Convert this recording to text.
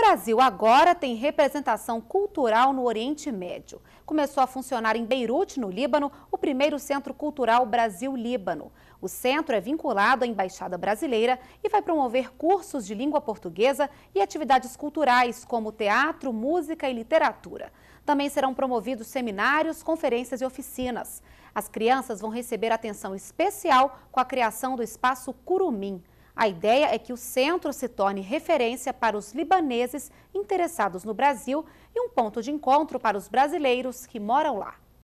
Brasil agora tem representação cultural no Oriente Médio. Começou a funcionar em Beirute, no Líbano, o primeiro Centro Cultural Brasil-Líbano. O centro é vinculado à Embaixada Brasileira e vai promover cursos de língua portuguesa e atividades culturais como teatro, música e literatura. Também serão promovidos seminários, conferências e oficinas. As crianças vão receber atenção especial com a criação do espaço Curumim. A ideia é que o centro se torne referência para os libaneses interessados no Brasil e um ponto de encontro para os brasileiros que moram lá.